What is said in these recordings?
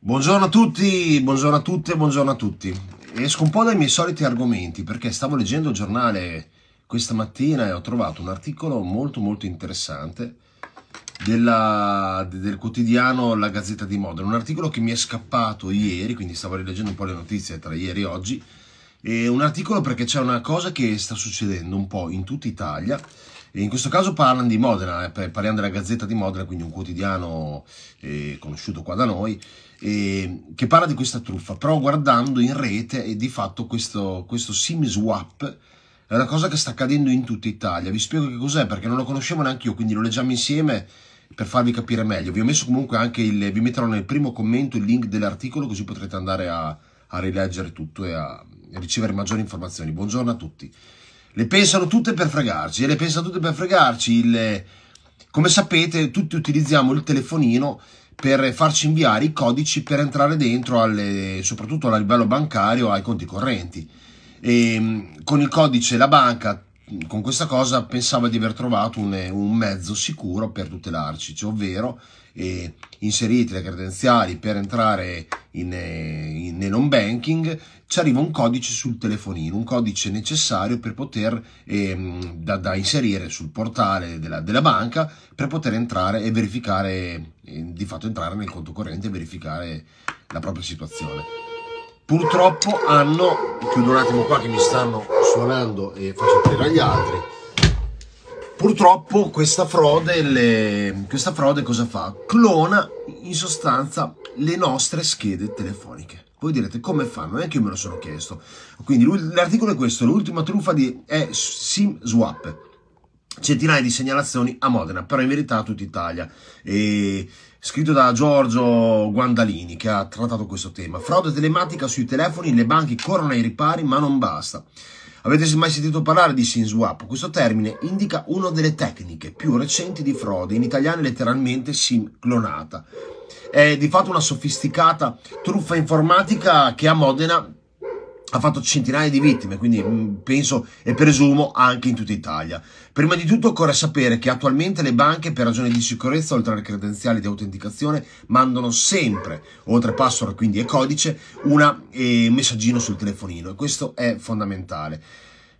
Buongiorno a tutti, buongiorno a tutte, buongiorno a tutti. Esco un po' dai miei soliti argomenti perché stavo leggendo il giornale questa mattina e ho trovato un articolo molto molto interessante della, del quotidiano La Gazzetta di Modena, un articolo che mi è scappato ieri, quindi stavo rileggendo un po' le notizie tra ieri e oggi, e un articolo perché c'è una cosa che sta succedendo un po' in tutta Italia in questo caso parlano di Modena, eh, parliamo della Gazzetta di Modena, quindi un quotidiano eh, conosciuto qua da noi, eh, che parla di questa truffa, però guardando in rete e eh, di fatto questo, questo SIM swap è una cosa che sta accadendo in tutta Italia. Vi spiego che cos'è perché non lo conoscevo neanche io, quindi lo leggiamo insieme per farvi capire meglio. Vi ho messo comunque anche il, vi metterò nel primo commento il link dell'articolo così potrete andare a, a rileggere tutto e a ricevere maggiori informazioni. Buongiorno a tutti. Le pensano tutte per fregarci, le pensano tutte per fregarci. Il, come sapete, tutti utilizziamo il telefonino per farci inviare i codici per entrare dentro, alle, soprattutto a livello bancario, ai conti correnti. E, ehm, con il codice la banca con questa cosa pensava di aver trovato un, un mezzo sicuro per tutelarci, cioè, ovvero eh, inserite le credenziali per entrare in, eh, in, in non banking, ci arriva un codice sul telefonino, un codice necessario per poter, eh, da, da, inserire sul portale della, della, banca per poter entrare e verificare, eh, di fatto entrare nel conto corrente e verificare la propria situazione purtroppo hanno, chiudo un attimo qua che mi stanno suonando e faccio aprire agli altri, purtroppo questa frode, le, questa frode cosa fa? Clona in sostanza le nostre schede telefoniche. Voi direte come fanno? Non è che io me lo sono chiesto. Quindi l'articolo è questo, l'ultima truffa di, è SimSwap centinaia di segnalazioni a Modena, però in verità tutta Italia. E scritto da Giorgio Guandalini che ha trattato questo tema. Frode telematica sui telefoni, le banche corrono ai ripari, ma non basta. Avete mai sentito parlare di SIM-swap? Questo termine indica una delle tecniche più recenti di frode, in italiano letteralmente SIM clonata. È di fatto una sofisticata truffa informatica che a Modena ha fatto centinaia di vittime, quindi mm, penso e presumo anche in tutta Italia. Prima di tutto occorre sapere che attualmente le banche per ragioni di sicurezza, oltre alle credenziali di autenticazione, mandano sempre, oltre password quindi e codice, un eh, messaggino sul telefonino e questo è fondamentale.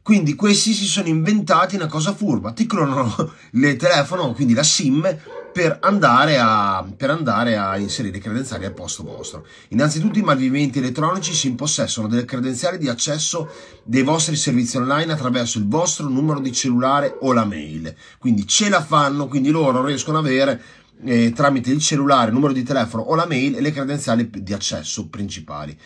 Quindi questi si sono inventati una cosa furba, ti clonano il telefono, quindi la SIM, per andare, a, per andare a inserire i credenziali al posto vostro. Innanzitutto i malviventi elettronici si impossessano delle credenziali di accesso dei vostri servizi online attraverso il vostro numero di cellulare o la mail. Quindi ce la fanno, quindi loro riescono ad avere eh, tramite il cellulare, numero di telefono o la mail le credenziali di accesso principali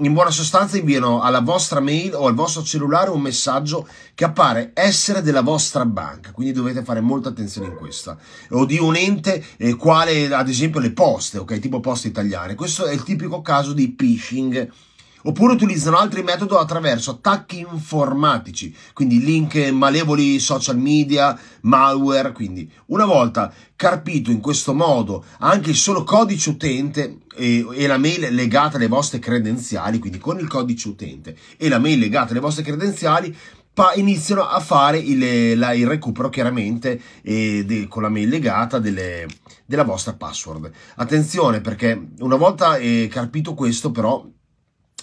in buona sostanza inviano alla vostra mail o al vostro cellulare un messaggio che appare essere della vostra banca, quindi dovete fare molta attenzione in questa, o di un ente eh, quale ad esempio le poste, ok, tipo poste italiane. Questo è il tipico caso di phishing Oppure utilizzano altri metodi attraverso attacchi informatici, quindi link malevoli, social media, malware. Quindi una volta carpito in questo modo anche il solo codice utente e, e, la mail legata alle vostre credenziali, quindi con il codice utente e la mail legata alle vostre credenziali, iniziano a fare il, la, il recupero chiaramente eh, de, con la mail legata delle, della vostra password. Attenzione perché una volta eh, carpito questo però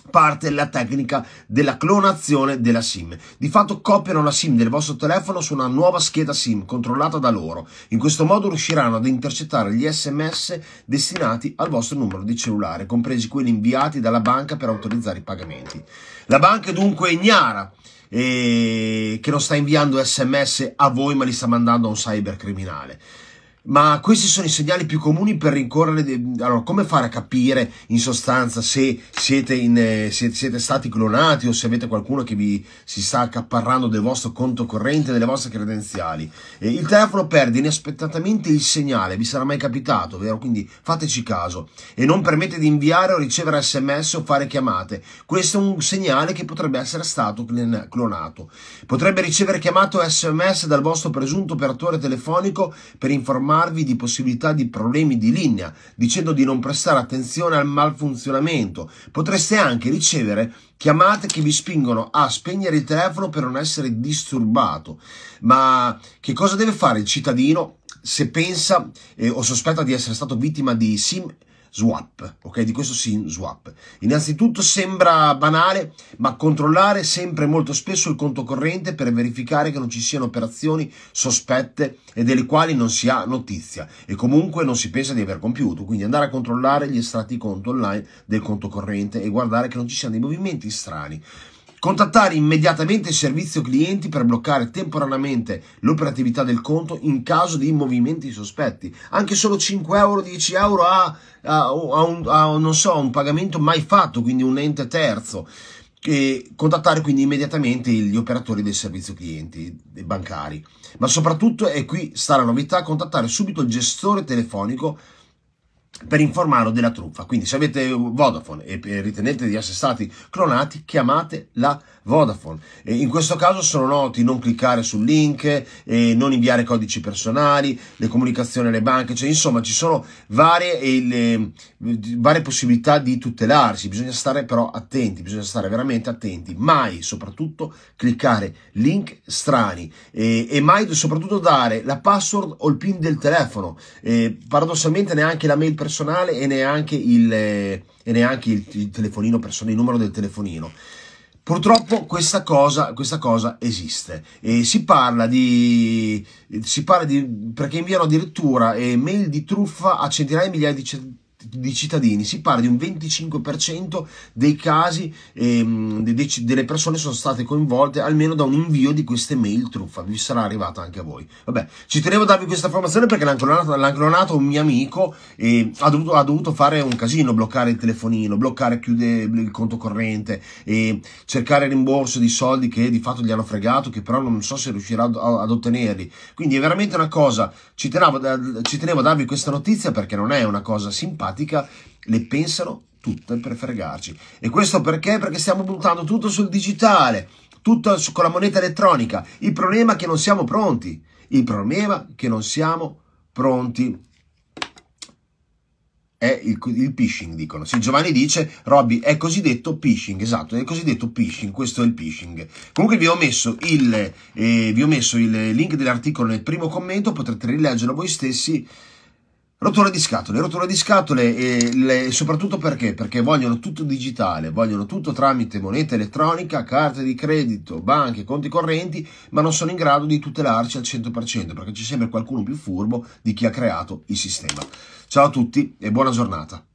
parte la tecnica della clonazione della SIM. Di fatto copiano la SIM del vostro telefono su una nuova scheda SIM controllata da loro. In questo modo riusciranno ad intercettare gli sms destinati al vostro numero di cellulare, compresi quelli inviati dalla banca per autorizzare i pagamenti. La banca è dunque ignara eh, che non sta inviando sms a voi ma li sta mandando a un cybercriminale. Ma questi sono i segnali più comuni per rincorrere. De... Allora, come fare a capire in sostanza se siete, in, eh, se siete, stati clonati o se avete qualcuno che vi si sta accaparrando del vostro conto corrente, delle vostre credenziali? Eh, il telefono perde inaspettatamente il segnale, vi sarà mai capitato, vero? Quindi fateci caso. E non permette di inviare o ricevere sms o fare chiamate. Questo è un segnale che potrebbe essere stato clonato. Potrebbe ricevere chiamato sms dal vostro presunto operatore telefonico per informare armarvi di possibilità di problemi di linea, dicendo di non prestare attenzione al malfunzionamento. Potreste anche ricevere chiamate che vi spingono a spegnere il telefono per non essere disturbato. Ma che cosa deve fare il cittadino se pensa eh, o sospetta di essere stato vittima di SIM swap, ok? Di questo SIM swap. Innanzitutto sembra banale, ma controllare sempre molto spesso il conto corrente per verificare che non ci siano operazioni sospette e delle quali non si ha notizia e comunque non si pensa di aver compiuto. Quindi andare a controllare gli estratti conto online del conto corrente e guardare che non ci siano dei movimenti strani. Contattare immediatamente il servizio clienti per bloccare temporaneamente l'operatività del conto in caso di movimenti sospetti. Anche solo 5 euro, 10 euro a, a, a, un, a un, so, un pagamento mai fatto, quindi un ente terzo e contattare quindi immediatamente gli operatori del servizio clienti bancari. Ma soprattutto, e qui sta la novità, contattare subito il gestore telefonico per informarlo della truffa. Quindi se avete Vodafone e ritenete di essere stati clonati, chiamate la truffa. Vodafone. E in questo caso sono noti non cliccare sul link, eh, non inviare codici personali, le comunicazioni alle banche, cioè insomma ci sono varie, eh, le, eh, varie possibilità di tutelarsi, bisogna stare però attenti, bisogna stare veramente attenti, mai soprattutto cliccare link strani e, e mai soprattutto dare la password o il pin del telefono, e paradossalmente neanche la mail personale e neanche il, e neanche il telefonino personale, il numero del telefonino. Purtroppo questa cosa, questa cosa esiste e si parla di, si parla di perché inviano addirittura eh, mail di truffa a centinaia di migliaia di, di cittadini, si parla di un 25% dei casi ehm, de, delle persone sono state coinvolte almeno da un invio di queste mail truffa, vi sarà arrivata anche a voi. Vabbè, ci tenevo a darvi questa informazione perché l'ha clonato, clonato, un mio amico e ha dovuto, ha dovuto, fare un casino, bloccare il telefonino, bloccare chiudere il conto corrente e cercare rimborso di soldi che di fatto gli hanno fregato, che però non so se riuscirà ad, ad ottenerli. Quindi è veramente una cosa, ci tenevo, ci tenevo a darvi questa notizia perché non è una cosa simpatica pratica le pensano tutte per fregarci. E questo perché? Perché stiamo buttando tutto sul digitale, tutto con la moneta elettronica. Il problema è che non siamo pronti. Il problema è che non siamo pronti. È il, il phishing, dicono. Sì, Giovanni dice, Robby, è cosiddetto phishing, esatto, è cosiddetto phishing, questo è il phishing. Comunque vi ho messo il, eh, vi ho messo il link dell'articolo nel primo commento, potrete rileggerlo voi stessi. Rottura di scatole, rottura di scatole e le, soprattutto perché? Perché vogliono tutto digitale, vogliono tutto tramite moneta elettronica, carte di credito, banche, conti correnti, ma non sono in grado di tutelarci al 100% perché c'è sempre qualcuno più furbo di chi ha creato il sistema. Ciao a tutti e buona giornata.